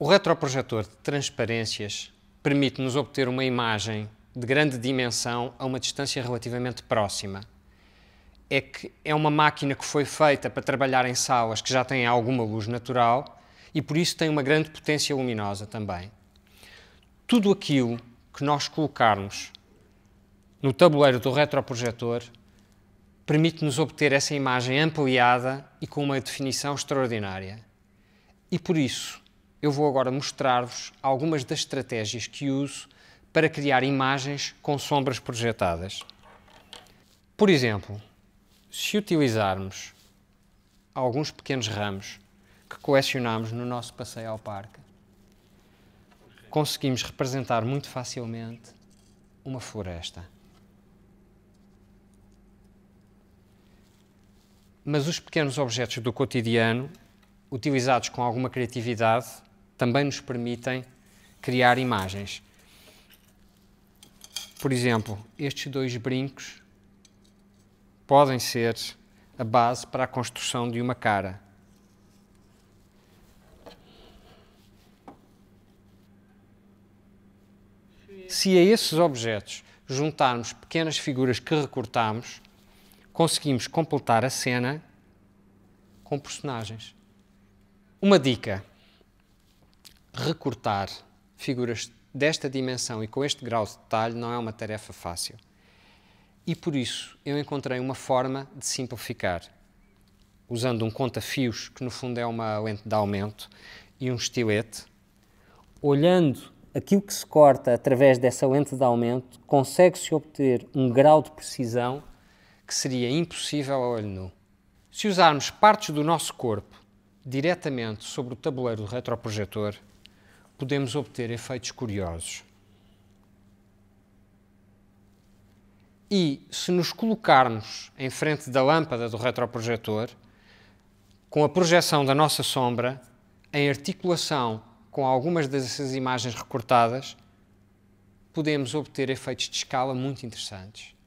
O retroprojetor de transparências permite-nos obter uma imagem de grande dimensão a uma distância relativamente próxima. É que é uma máquina que foi feita para trabalhar em salas que já têm alguma luz natural e por isso tem uma grande potência luminosa também. Tudo aquilo que nós colocarmos no tabuleiro do retroprojetor permite-nos obter essa imagem ampliada e com uma definição extraordinária. E por isso, eu vou agora mostrar-vos algumas das estratégias que uso para criar imagens com sombras projetadas. Por exemplo, se utilizarmos alguns pequenos ramos que colecionamos no nosso passeio ao parque, conseguimos representar muito facilmente uma floresta. Mas os pequenos objetos do cotidiano, utilizados com alguma criatividade, também nos permitem criar imagens. Por exemplo, estes dois brincos podem ser a base para a construção de uma cara. Se a esses objetos juntarmos pequenas figuras que recortamos, conseguimos completar a cena com personagens. Uma dica: recortar figuras desta dimensão e com este grau de detalhe não é uma tarefa fácil. E por isso eu encontrei uma forma de simplificar, usando um conta-fios, que no fundo é uma lente de aumento, e um estilete. Olhando aquilo que se corta através dessa lente de aumento, consegue-se obter um grau de precisão que seria impossível a olho nu. Se usarmos partes do nosso corpo diretamente sobre o tabuleiro do retroprojetor, podemos obter efeitos curiosos. E se nos colocarmos em frente da lâmpada do retroprojetor, com a projeção da nossa sombra, em articulação com algumas dessas imagens recortadas, podemos obter efeitos de escala muito interessantes.